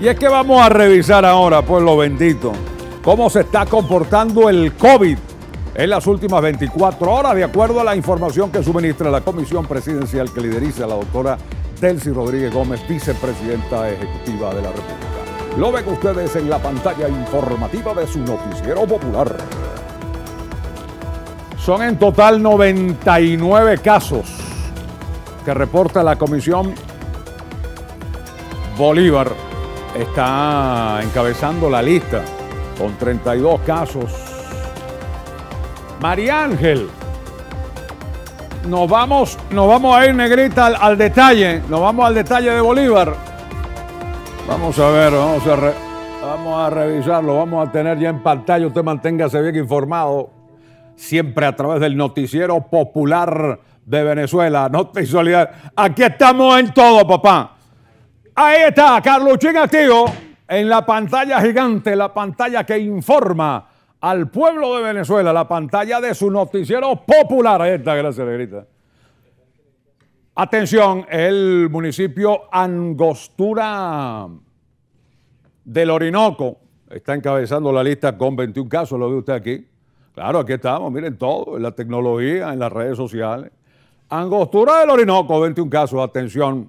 Y es que vamos a revisar ahora, pueblo bendito, cómo se está comportando el COVID en las últimas 24 horas, de acuerdo a la información que suministra la comisión presidencial que lideriza la doctora Delcy Rodríguez Gómez, vicepresidenta ejecutiva de la República. Lo ven ustedes en la pantalla informativa de su noticiero popular. Son en total 99 casos que reporta la comisión Bolívar está encabezando la lista con 32 casos. María Ángel, nos vamos, nos vamos a ir negrita al, detalle, nos vamos al detalle de Bolívar. Vamos a ver, vamos a, revisarlo, vamos a tener ya en pantalla, usted manténgase bien informado, siempre a través del noticiero popular de Venezuela, noticialidad. Aquí estamos en todo, papá. Ahí está, Carluchín activo en la pantalla gigante, la pantalla que informa al pueblo de Venezuela, la pantalla de su noticiero popular. Ahí está, gracias, Negrita. Atención, el municipio Angostura del Orinoco está encabezando la lista con 21 casos, lo ve usted aquí. Claro, aquí estamos, miren todo, en la tecnología, en las redes sociales. Angostura del Orinoco, 21 casos, atención.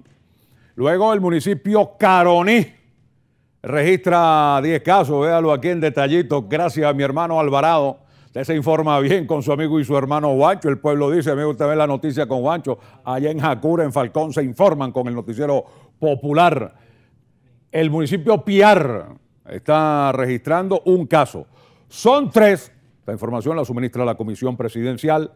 Luego el municipio Caroní registra 10 casos, véalo aquí en detallito, gracias a mi hermano Alvarado. Usted se informa bien con su amigo y su hermano Juancho. El pueblo dice, amigo, usted ve la noticia con Juancho. Allá en Jacura, en Falcón, se informan con el noticiero popular. El municipio Piar está registrando un caso. Son tres. La información la suministra la Comisión Presidencial.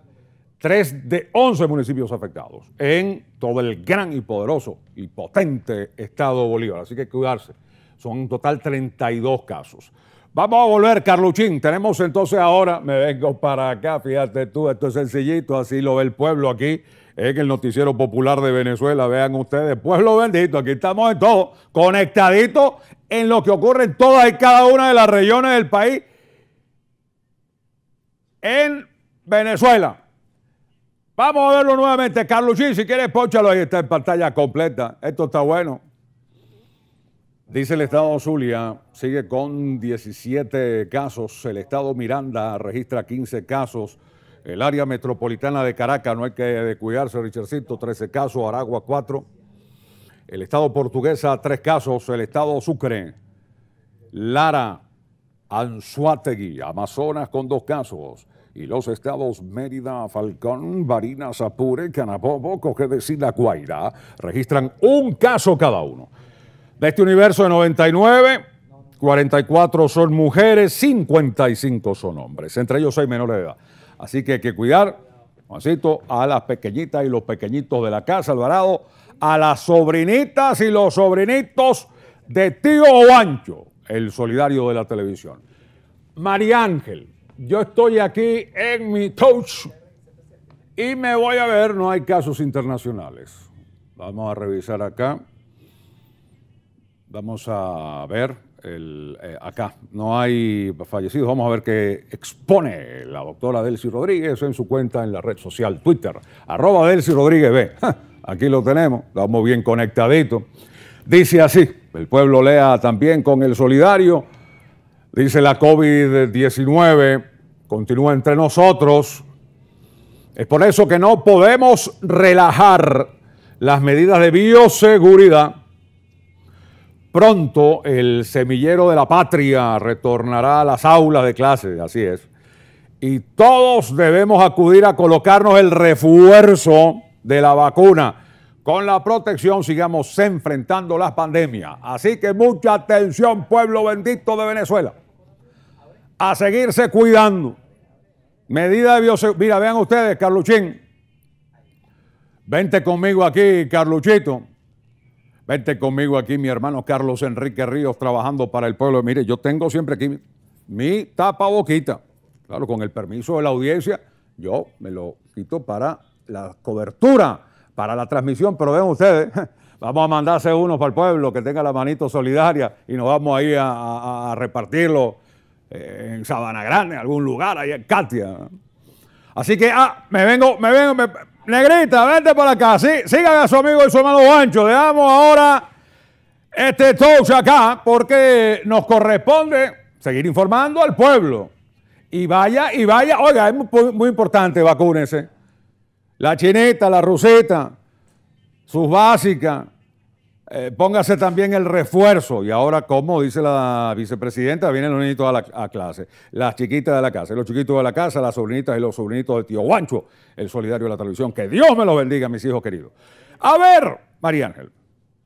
Tres de 11 municipios afectados en todo el gran y poderoso y potente estado Bolívar. Así que cuidarse. Son un total 32 casos. Vamos a volver, Carluchín. Tenemos entonces ahora, me vengo para acá, fíjate tú, esto es sencillito, así lo ve el pueblo aquí en el Noticiero Popular de Venezuela. Vean ustedes, pueblo bendito, aquí estamos en todo, conectaditos en lo que ocurre en todas y cada una de las regiones del país en Venezuela. Vamos a verlo nuevamente. Carlos G., si quieres, póchalo ahí, está en pantalla completa. Esto está bueno. Dice el estado Zulia, sigue con 17 casos. El estado Miranda registra 15 casos. El área metropolitana de Caracas, no hay que descuidarse, Richardcito, 13 casos. Aragua, 4. El estado portuguesa, 3 casos. El estado Sucre, Lara, Anzuategui, Amazonas con 2 casos y los estados Mérida, Falcón, Barinas, Apure, Canapobo, que decir La Guaira registran un caso cada uno. De este universo de 99, 44 son mujeres, 55 son hombres, entre ellos hay menores de edad. Así que hay que cuidar, Juancito, a las pequeñitas y los pequeñitos de la casa, Alvarado, a las sobrinitas y los sobrinitos de tío Oancho, el solidario de la televisión. María Ángel, yo estoy aquí en mi touch y me voy a ver, no hay casos internacionales. Vamos a revisar acá. Vamos a ver el, eh, acá. No hay fallecidos. Vamos a ver qué expone la doctora Delcy Rodríguez en su cuenta en la red social Twitter. Arroba Delcy Rodríguez B. aquí lo tenemos. Estamos bien conectaditos. Dice así, el pueblo lea también con el solidario. Dice la COVID-19 continúa entre nosotros. Es por eso que no podemos relajar las medidas de bioseguridad. Pronto el semillero de la patria retornará a las aulas de clase, así es. Y todos debemos acudir a colocarnos el refuerzo de la vacuna. Con la protección sigamos enfrentando las pandemias. Así que mucha atención, pueblo bendito de Venezuela. A seguirse cuidando. Medida de bioseguridad. Mira, vean ustedes, Carluchín. Vente conmigo aquí, Carluchito. Vente conmigo aquí, mi hermano Carlos Enrique Ríos, trabajando para el pueblo. Mire, yo tengo siempre aquí mi tapa boquita. Claro, con el permiso de la audiencia, yo me lo quito para la cobertura, para la transmisión. Pero vean ustedes, vamos a mandarse uno para el pueblo que tenga la manito solidaria y nos vamos ahí a repartirlo eh, en Sabana Grande, en algún lugar, ahí en Katia. Así que, ah, me vengo, me vengo, me, negrita, vente para acá. Sí, sigan a su amigo y su hermano le damos ahora este toque acá porque nos corresponde seguir informando al pueblo. Y vaya, y vaya, oiga, es muy, muy importante, vacúnense. La chineta, la ruseta, sus básicas, eh, póngase también el refuerzo. Y ahora, como dice la vicepresidenta, vienen los niñitos a la clase, las chiquitas de la casa, los chiquitos de la casa, las sobrinitas y los sobrinitos del tío Guancho, el solidario de la televisión. Que Dios me los bendiga, mis hijos queridos. A ver, María Ángel.